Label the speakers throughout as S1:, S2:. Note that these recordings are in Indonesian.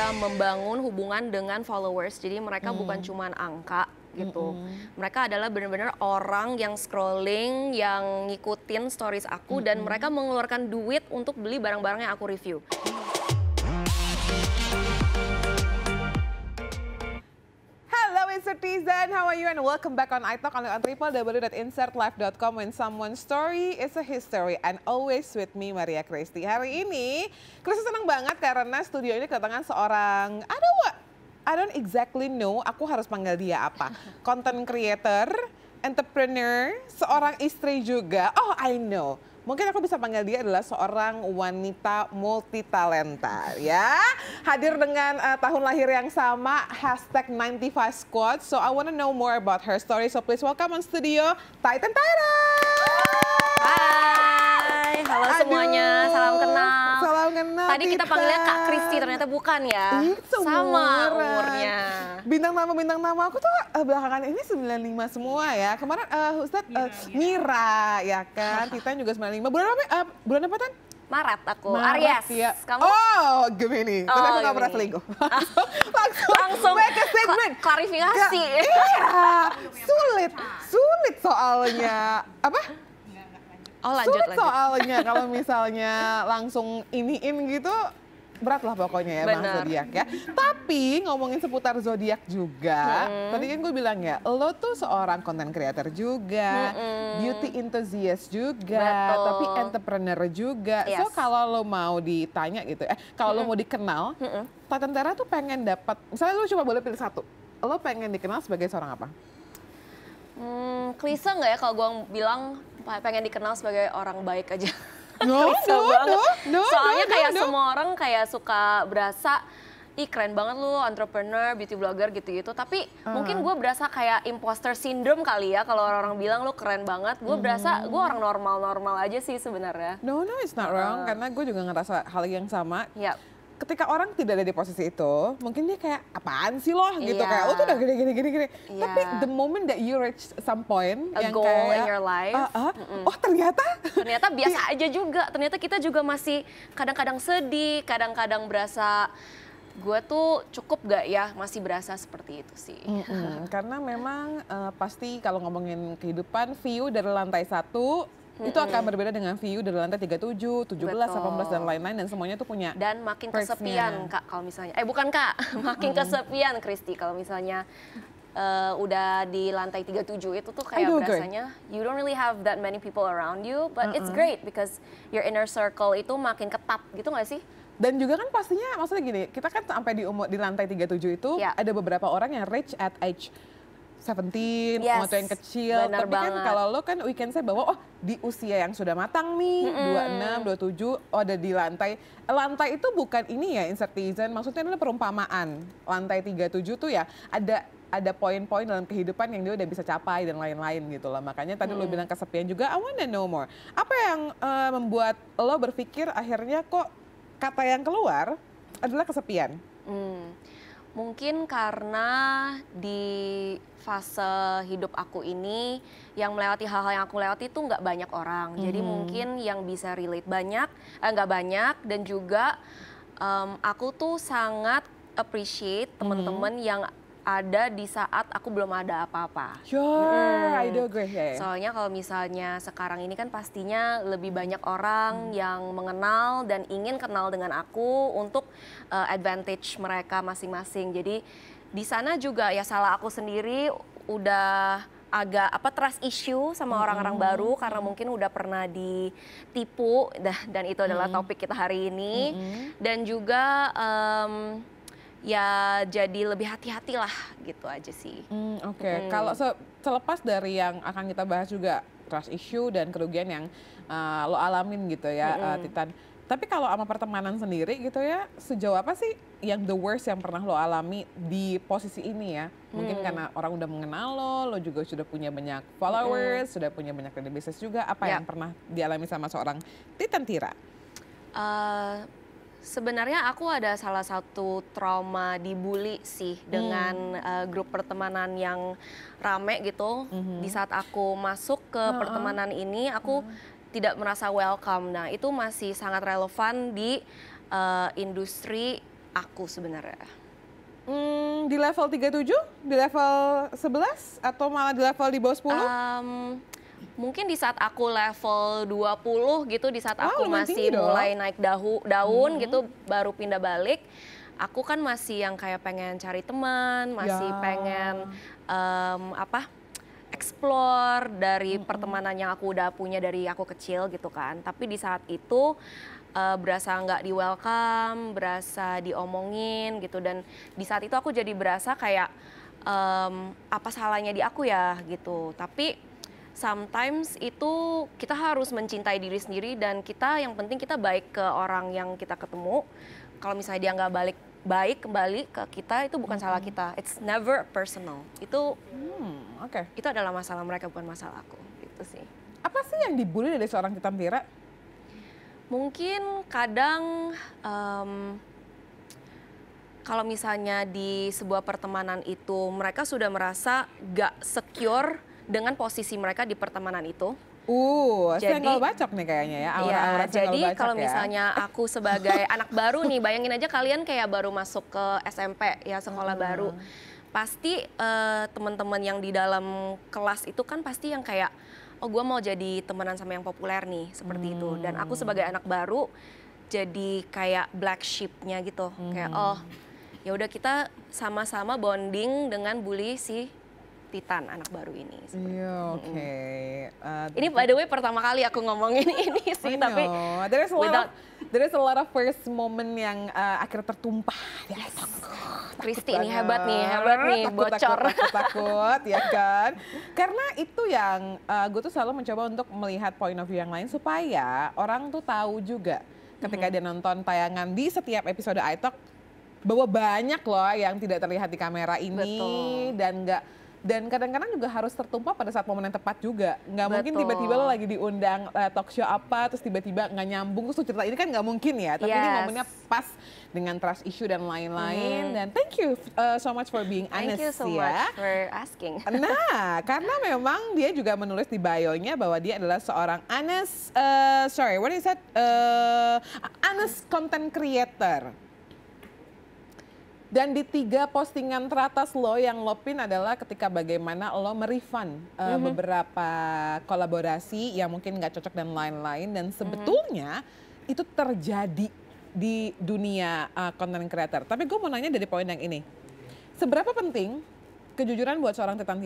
S1: juga membangun hubungan dengan followers. Jadi mereka hmm. bukan cuma angka gitu. hmm, hmm. Mereka adalah benar-benar orang yang scrolling, yang ngikutin stories aku hmm dan mereka mengeluarkan duit untuk beli barang-barang yang aku review.
S2: Insertizen, how are you and welcome back on iTalk on www.insertlife.com when someone's story is a history and always with me Maria Christie. Hari ini Christie senang banget karena studio ini kedatangan seorang, what, I don't exactly know aku harus panggil dia apa. Content creator, entrepreneur, seorang istri juga. Oh I know mungkin aku bisa panggil dia adalah seorang wanita multitalenta ya. Hadir dengan uh, tahun lahir yang sama, hashtag 95 Squad. So I want to know more about her story. So please welcome on studio, Titan Tyra. Hai, halo Aduh. semuanya, salam kenal. Salam kenal. Tadi kita,
S1: kita panggilnya Kak Kristi, ternyata bukan ya.
S2: Itu. Sama bintang nama bintang nama aku tuh uh, belakangan ini 95 semua ya. Kemarin uh, eh, Ustad uh, eh, iya. Mira, ya kan, kita juga 95. Bulan apa? Uh, bulan apa Tan? Maret aku, Maret, Aries. Ya. Kamu? Oh, Gemini. Oh, Tapi aku gak pernah selingkuh. Ah, langsung, langsung, langsung make a Klarifikasi. iya, sulit. Sulit soalnya. Apa? Oh, lanjut, Sulit lanjut. soalnya kalau misalnya langsung iniin gitu berat lah pokoknya ya bang zodiak ya. Tapi ngomongin seputar zodiak juga, hmm. tadi kan gue bilang ya, lo tuh seorang konten creator juga, hmm. beauty enthusiast juga, Betul. tapi entrepreneur juga. Yes. So kalau lo mau ditanya gitu, eh kalau hmm. lo mau dikenal, hmm. Tentara tuh pengen dapat, misalnya lo cuma boleh pilih satu, lo pengen dikenal sebagai seorang apa?
S1: Hmm, klise nggak ya kalau gue bilang pengen dikenal sebagai orang baik aja
S2: no, bisa no, banget. No, no, Soalnya no, kayak no, semua orang
S1: kayak suka berasa ih keren banget lu entrepreneur, beauty blogger gitu-gitu. Tapi uh. mungkin gue berasa kayak imposter syndrome kali ya kalau orang-orang bilang lu keren banget. Gue mm. berasa gue orang normal-normal aja sih sebenarnya.
S2: No, no, it's not wrong. Uh. Karena gue juga ngerasa hal yang sama. Yep ketika orang tidak ada di posisi itu, mungkin dia kayak apaan sih loh iya. gitu kayak oh tuh udah gini gini gini gini. Yeah. Tapi the moment that you reach some point A yang goal kayak, in your life, uh, uh, mm -mm. oh ternyata
S1: ternyata biasa aja juga. Ternyata kita juga masih kadang-kadang sedih, kadang-kadang berasa gue tuh cukup gak ya masih berasa seperti itu sih. Mm -hmm.
S2: Karena memang uh, pasti kalau ngomongin kehidupan view dari lantai satu itu akan berbeda dengan view dari lantai 37, 17, Betul. 18 dan lain-lain dan semuanya itu punya dan makin kesepian Kak
S1: kalau misalnya eh bukan Kak, makin kesepian Kristi kalau misalnya uh, udah di lantai 37 itu tuh kayak rasanya you don't really have that many people around you but mm-hmm. it's great because your inner circle itu makin ketat gitu nggak sih?
S2: Dan juga kan pastinya maksudnya gini, kita kan sampai di umur di lantai 37 itu yeah. ada beberapa orang yang rich at age Seventeen, yes. moto yang kecil. Bener Tapi kan banget. kan kalau lo kan weekend saya bawa, oh di usia yang sudah matang nih, mm -hmm. 26, 27, oh ada di lantai. Lantai itu bukan ini ya, insertizen, maksudnya adalah perumpamaan. Lantai 37 tuh ya, ada ada poin-poin dalam kehidupan yang dia udah bisa capai dan lain-lain gitu loh. Makanya tadi hmm. lo bilang kesepian juga, I wanna know more. Apa yang uh, membuat lo berpikir akhirnya kok kata yang keluar adalah kesepian?
S1: Hmm. Mungkin karena di fase hidup aku ini yang melewati hal-hal yang aku lewati itu nggak banyak orang. hmm Jadi mhm. mungkin yang bisa relate banyak, eh, nggak eh, banyak dan juga um, aku tuh sangat appreciate mhm. teman-teman hmm yang ada di saat aku belum ada apa-apa. Sure, ya, hmm. Soalnya kalau misalnya sekarang ini kan pastinya lebih banyak orang hmm. yang mengenal dan ingin kenal dengan aku untuk uh, advantage mereka masing-masing. Jadi di sana juga ya salah aku sendiri udah agak apa trust issue sama hmm. orang-orang hmm. baru karena hmm. mungkin udah pernah ditipu dan, dan itu adalah hmm. topik kita hari ini hmm. dan juga um, ya jadi lebih hati-hati lah gitu aja
S2: sih. Hmm, Oke, okay. hmm. kalau se selepas dari yang akan kita bahas juga trust issue dan kerugian yang uh, lo alamin gitu ya, hmm. uh, Titan. Tapi kalau sama pertemanan sendiri gitu ya, sejauh apa sih yang the worst yang pernah lo alami di posisi ini ya? Mungkin hmm. karena orang udah mengenal lo, lo juga sudah punya banyak followers, hmm. sudah punya banyak database juga. Apa ya. yang pernah dialami sama seorang Titan Tira?
S1: Uh, Sebenarnya aku ada salah satu trauma dibully sih hmm. dengan uh, grup pertemanan yang rame gitu. hmm Di saat aku masuk ke pertemanan ini, aku hmm. tidak merasa welcome. Nah, itu masih sangat relevan di uh, industri aku sebenarnya.
S2: Hmm, di level 37, di level 11 atau malah di level di bawah 10? Um, mungkin di saat aku
S1: level 20 gitu, di saat aku wow, masih mulai naik dahu, daun hmm. gitu, baru pindah balik, aku kan masih yang kayak pengen cari teman, masih ya. pengen um, apa? explore dari hmm. pertemanan yang aku udah punya dari aku kecil gitu kan. Tapi di saat itu uh, berasa nggak di welcome, berasa diomongin gitu dan di saat itu aku jadi berasa kayak um, apa salahnya di aku ya gitu. Tapi sometimes itu kita harus mencintai diri sendiri dan kita yang penting kita baik ke orang yang kita ketemu. Kalau misalnya dia nggak balik baik kembali ke kita itu bukan mm -hmm. salah kita. It's never personal. Itu hmm, oke. Okay. Itu adalah masalah mereka bukan masalah aku. Itu sih.
S2: Apa sih yang dibully dari seorang kita Mira?
S1: Mungkin kadang um, kalau misalnya di sebuah pertemanan itu mereka sudah merasa gak secure dengan posisi mereka di pertemanan itu.
S2: Uh, jadi bacok nih kayaknya ya. Aura iya, -aura jadi kalau ya. misalnya aku sebagai anak baru nih,
S1: bayangin aja kalian kayak baru masuk ke SMP ya sekolah hmm. baru, pasti uh, teman-teman yang di dalam kelas itu kan pasti yang kayak, oh gue mau jadi temenan sama yang populer nih seperti hmm. itu. Dan aku hmm. sebagai anak baru jadi kayak black sheepnya gitu, hmm. kayak oh ya udah kita sama-sama bonding dengan bully
S2: si Titan anak baru ini. Iya, oke. Okay. Uh, eh, ini by the way pertama kali aku ngomongin ini sih, tapi there is a of, there is a lot of first moment yang uh, akhirnya tertumpah. Yes. Kristi ini hebat nih, hebat nih, takut, bocor. Takut, takut, takut ya kan. Karena itu yang uh, eh, gue tuh selalu mencoba untuk melihat point of view yang lain supaya orang tuh tahu juga ketika mm -hmm. dia nonton tayangan di setiap episode iTalk bahwa banyak loh yang tidak terlihat di kamera ini Betul. dan nggak dan kadang-kadang juga harus tertumpah pada saat momen yang tepat juga nggak Betul. mungkin tiba-tiba lo lagi diundang uh, talk show apa terus tiba-tiba nggak nyambung terus cerita ini kan nggak mungkin ya tapi yes. ini momennya pas dengan trust issue dan lain-lain hmm. dan thank you uh, so much for being honest thank you so ya. much
S1: for asking nah
S2: karena memang dia juga menulis di bio-nya bahwa dia adalah seorang honest uh, eh, sorry what is that uh, honest content creator dan di tiga postingan teratas lo yang lo pin adalah ketika bagaimana lo merifan uh, eh, mm -hmm. beberapa kolaborasi yang mungkin nggak cocok dan lain-lain dan mhm. sebetulnya mm -hmm. itu terjadi di dunia uh, content creator. Tapi gue mau nanya dari poin yang ini, seberapa penting kejujuran buat seorang Tetan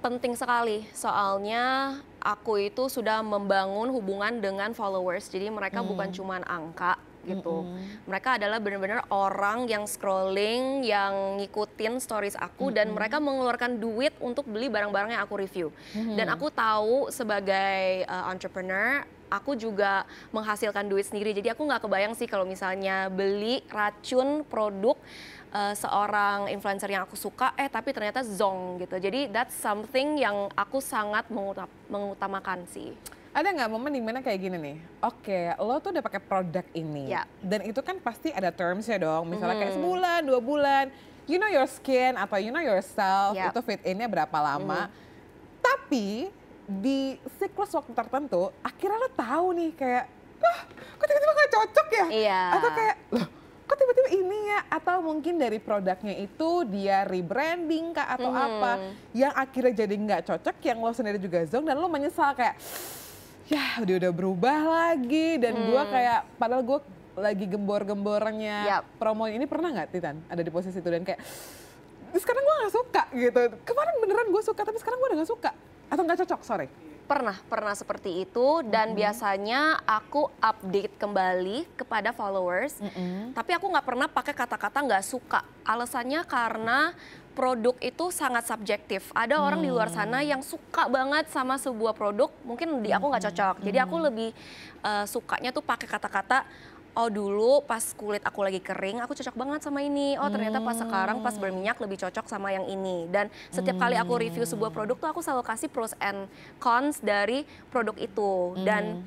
S1: Penting sekali, soalnya aku itu sudah membangun hubungan dengan followers. Jadi mereka hmm. bukan cuma angka, gitu. Mm -hmm. Mereka adalah benar-benar orang yang scrolling, yang ngikutin stories aku mm -hmm. dan mereka mengeluarkan duit untuk beli barang-barang yang aku review. Mm -hmm. Dan aku tahu sebagai uh, entrepreneur aku juga menghasilkan duit sendiri. Jadi aku nggak kebayang sih kalau misalnya beli racun produk uh, seorang influencer yang aku suka, eh tapi ternyata zong gitu. Jadi that's something yang aku sangat mengutamakan sih
S2: ada nggak momen dimana kayak gini nih? Oke, okay, lo tuh udah pakai produk ini, yeah. dan itu kan pasti ada terms ya dong. Misalnya mm. kayak hmm. sebulan, dua bulan, you know your skin atau you know yourself yeah. itu fit innya berapa lama. Mm. Tapi di siklus waktu tertentu, akhirnya lo tahu nih kayak, ah, kok tiba-tiba gak cocok ya? Yeah. Atau kayak, loh kok tiba-tiba ini ya atau mungkin dari produknya itu dia rebranding kak atau mm. apa hmm. yang akhirnya jadi nggak cocok yang lo sendiri juga zong dan lo menyesal kayak ya udah udah berubah lagi dan hmm. gue kayak padahal gue lagi gembor-gembornya yep. promo ini pernah nggak Titan ada di posisi itu dan kayak sekarang gue nggak suka gitu kemarin beneran gue suka tapi sekarang gue udah nggak suka atau nggak cocok sorry pernah pernah
S1: seperti itu dan mm -hmm. biasanya aku update kembali kepada followers mm -hmm. tapi aku nggak pernah pakai kata-kata nggak suka alasannya karena produk itu sangat subjektif. Ada hmm. orang di luar hmm. sana yang suka banget sama sebuah produk, mungkin di aku nggak cocok. Jadi aku hmm. lebih uh, sukanya tuh pakai kata-kata oh dulu pas kulit aku lagi kering aku cocok banget sama ini oh ternyata pas sekarang pas hmm. berminyak lebih cocok sama yang ini dan setiap kali aku review sebuah produk tuh aku selalu kasih pros and cons dari produk itu dan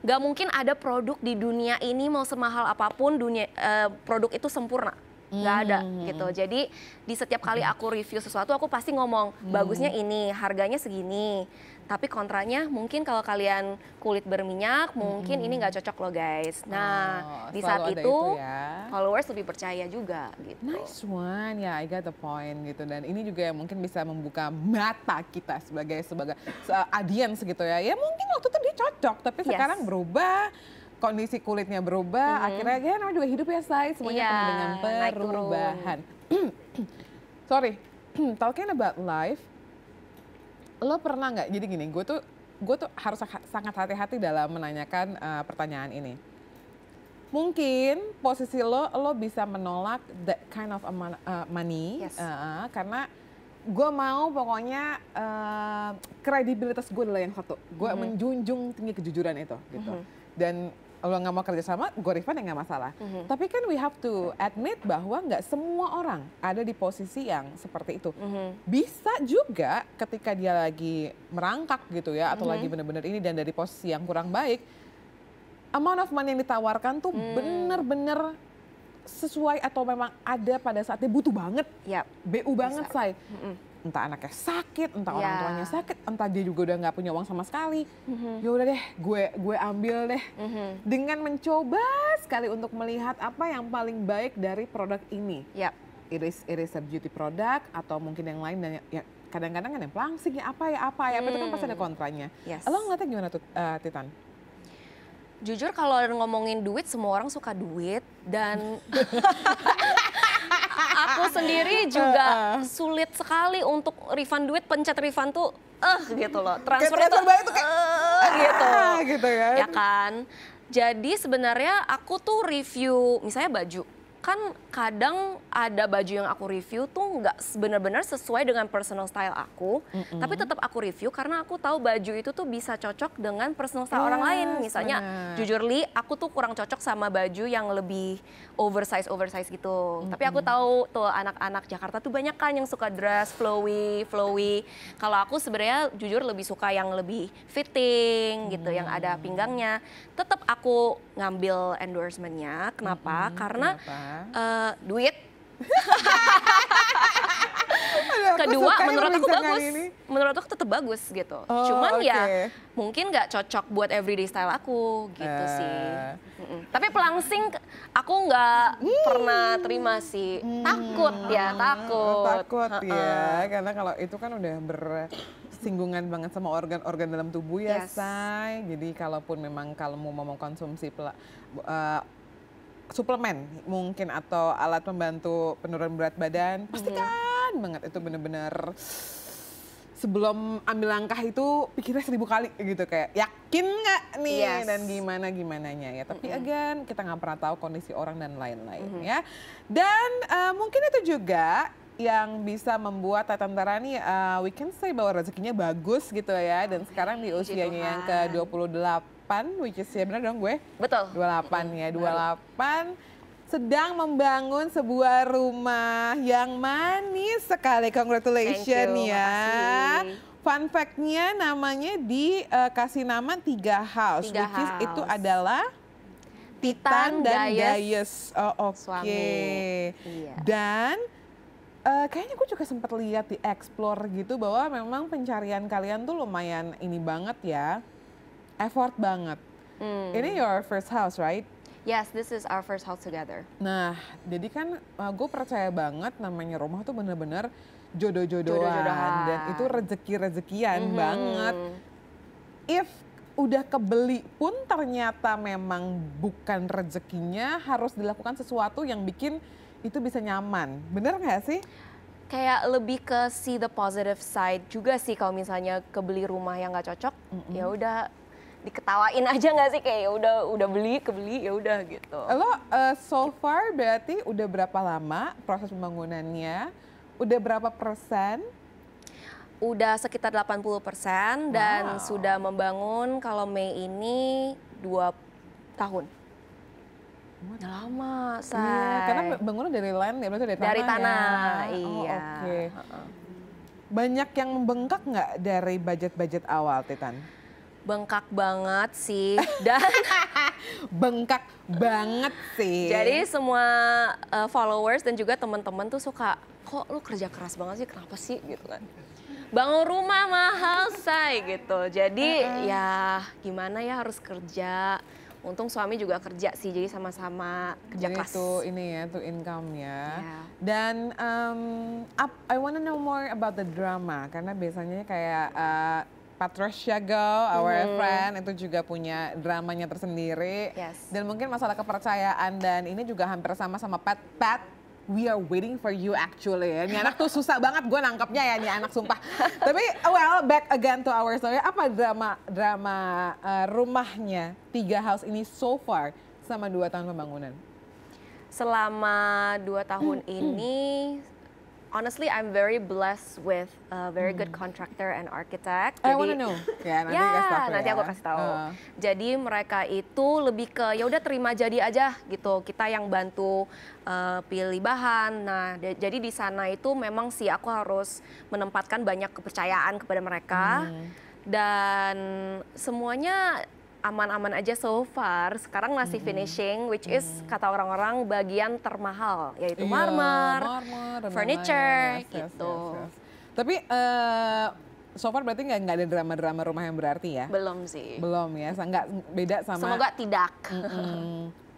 S1: nggak mungkin ada produk di dunia ini mau semahal apapun dunia uh, produk itu sempurna nggak ada hmm. gitu. Jadi di setiap kali aku review sesuatu aku pasti ngomong hmm. bagusnya ini, harganya segini. Tapi kontranya mungkin kalau kalian kulit berminyak hmm. mungkin ini nggak cocok loh guys. Nah oh, di saat itu, itu
S2: ya. followers lebih percaya juga gitu. Nice one ya, yeah, I got the point gitu. Dan ini juga yang mungkin bisa membuka mata kita sebagai sebagai se audience gitu ya. Ya mungkin waktu itu dia cocok tapi yes. sekarang berubah kondisi kulitnya berubah, hmm. akhirnya ya namanya juga hidup ya say, semuanya yeah, iya, dengan perubahan. Sorry, talking about life, lo pernah nggak? Jadi gini, gue tuh gue tuh harus sangat hati-hati dalam menanyakan uh, pertanyaan ini. Mungkin posisi lo lo bisa menolak that kind of uh, money yes. uh, karena gue mau pokoknya uh, kredibilitas gue adalah yang satu. Gue mm -hmm. menjunjung tinggi kejujuran itu gitu. Mm -hmm. Dan kalau nggak mau kerja sama, gue refund ya nggak masalah. Mm -hmm. Tapi kan we have to admit bahwa nggak semua orang ada di posisi yang seperti itu. Mm -hmm. Bisa juga ketika dia lagi merangkak gitu ya, atau mm -hmm. lagi bener-bener ini dan dari posisi yang kurang baik, amount of money yang ditawarkan tuh bener mm. bener-bener sesuai atau memang ada pada saatnya butuh banget, yep. bu banget, saya. Mm -hmm entah anaknya sakit, entah yeah. orang iya. tuanya sakit, entah dia juga udah nggak punya uang sama sekali. Mm-hmm. Ya udah deh, gue gue ambil deh. Mm-hmm. Dengan mencoba sekali untuk melihat apa yang paling baik dari produk ini. Yep. Ya. iris is it is beauty product atau mungkin yang lain dan ya kadang-kadang kan yang pelangsing ya apa ya apa ya, mm. itu kan pasti ada hmm. kontranya. Yes. Lo ngeliatnya gimana tuh uh, Titan? jujur kalau ngomongin duit semua orang suka duit
S1: dan sendiri juga uh, uh. sulit sekali untuk refund duit, pencet refund tuh eh uh, gitu loh. Transfer, tuh, itu, itu uh, gitu. gitu kan. Ya kan. Jadi sebenarnya aku tuh review misalnya baju kan kadang ada baju yang aku review tuh nggak benar-benar sesuai dengan personal style aku, mm-hmm. tapi tetap aku review karena aku tahu baju itu tuh bisa cocok dengan personal style yes, orang lain. Misalnya, bener. jujur li, aku tuh kurang cocok sama baju yang lebih oversize oversize gitu. Mm-hmm. Tapi aku tahu tuh anak-anak Jakarta tuh banyak kan yang suka dress flowy, flowy. Kalau aku sebenarnya jujur lebih suka yang lebih fitting gitu, mm-hmm. yang ada pinggangnya. Tetap aku ngambil endorsementnya. Kenapa? Mm-hmm. Karena kenapa? uh, duit. Kedua menurut aku bagus, ini. menurut aku tetap bagus gitu. Oh, Cuman okay. ya mungkin nggak cocok buat everyday style aku gitu uh. sih. Mm -mm. Tapi pelangsing aku nggak hmm. pernah terima sih. Hmm. Takut ya, oh, takut. takut uh -uh. ya,
S2: karena kalau itu kan udah bersinggungan banget sama organ-organ dalam tubuh ya, yes. Say. Jadi kalaupun memang kalau mau mengkonsumsi uh, suplemen mungkin atau alat pembantu penurunan berat badan pastikan mm-hmm. banget itu bener-bener sebelum ambil langkah itu pikirnya seribu kali gitu kayak yakin nggak nih yes. dan gimana gimananya ya tapi mm-hmm. again kita nggak pernah tahu kondisi orang dan lain-lain mm-hmm. ya dan uh, mungkin itu juga yang bisa membuat Antara Tarani uh, eh, we can say bahwa rezekinya bagus gitu ya dan sekarang di usianya yang ke 28 28, which is ya benar dong gue? Betul. 28 ya, 28 sedang membangun sebuah rumah yang manis sekali. Congratulations you, ya. Fun fact-nya namanya dikasih eh, uh, nama tiga house, tiga which house. is itu adalah Titan, Titan dan Gaius. Oh, oke. Okay. Iya. Dan uh, kayaknya gue juga sempat lihat di explore gitu bahwa memang pencarian kalian tuh lumayan ini banget ya effort banget. Mm. Ini your first house, right?
S1: Yes, this is our first house together.
S2: Nah, jadi kan uh, gue percaya banget namanya rumah tuh bener-bener jodoh-jodohan jodoh dan itu rezeki-rezekian mm -hmm. banget. If udah kebeli pun ternyata memang bukan rezekinya harus dilakukan sesuatu yang bikin itu bisa nyaman. Bener nggak sih? Kayak lebih
S1: ke see the positive side juga sih kalau misalnya kebeli rumah yang nggak cocok, mm -hmm. ya udah diketawain aja nggak sih kayak ya udah udah beli kebeli ya udah gitu. Lo
S2: uh, so far berarti udah berapa lama proses pembangunannya? Udah berapa persen?
S1: Udah sekitar 80 persen dan wow. sudah membangun kalau Mei ini dua tahun. Udah lama, saya. Iya, karena
S2: bangunnya dari land ya, dari tanah. Dari tanah, oh, ya. iya. Oh, Oke. Okay. Banyak yang membengkak nggak dari budget-budget awal, Titan?
S1: bengkak banget sih dan
S2: bengkak banget sih. Jadi
S1: semua uh, followers dan juga teman-teman tuh suka kok lu kerja keras banget sih kenapa sih gitu kan. Bangun rumah mahal say gitu. Jadi uh huh ya gimana ya harus kerja. Untung suami juga kerja sih, jadi sama-sama kerja jadi keras. Itu ini
S2: ya, tuh income ya. Yeah. Dan um, I wanna know more about the drama karena biasanya kayak uh, Patricia Go, our mm friend itu juga punya dramanya tersendiri. Yes. Dan mungkin masalah kepercayaan dan ini juga hampir sama sama Pat Pat We are waiting for you actually. Ya, ini anak tuh susah banget gue nangkapnya ya, ini anak sumpah. Tapi well back again to our story. Apa drama drama uh, rumahnya tiga house ini so far sama dua tahun pembangunan?
S1: Selama dua tahun mm -hmm. ini honestly, I'm very blessed with a very good hmm. contractor and architect. Jadi, want to know. yeah, ya, ya, nanti aku ya. kasih tahu. Jadi mereka itu lebih ke ya udah terima jadi aja gitu. Kita yang bantu eh, pilih bahan. Nah, jadi di sana itu memang sih aku harus menempatkan banyak kepercayaan kepada mereka. Hmm. Dan semuanya aman-aman aja so far. Sekarang masih -hmm. finishing, which is kata orang-orang bagian termahal, yaitu iya, marmer, marmer furniture, yes, gitu.
S2: Yes, yes, Tapi uh, so far berarti nggak ada drama-drama rumah yang berarti ya?
S1: Belum sih. Belum
S2: ya, nggak beda sama. Semoga tidak.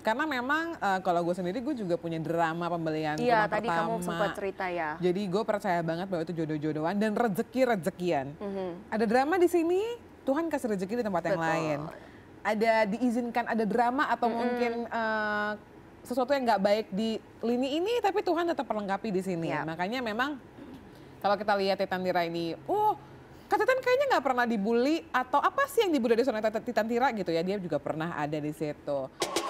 S2: Karena memang uh, kalau gue sendiri gue juga punya drama pembelian iya, rumah tadi pertama. kamu sempat cerita ya. Jadi gue percaya banget bahwa itu jodoh-jodohan dan rezeki-rezekian. Mm -hmm. Ada drama di sini, Tuhan kasih rezeki di tempat Betul. yang lain ada diizinkan ada drama atau mm -hmm. mungkin uh, sesuatu yang nggak baik di lini ini tapi Tuhan tetap perlengkapi di sini. Yep. Ya. Makanya memang kalau kita lihat Titan Tira ini, oh katakan Titan kayaknya nggak pernah dibully atau apa sih yang dibully dari Sonata Titan Tira gitu ya? Dia juga pernah ada di situ.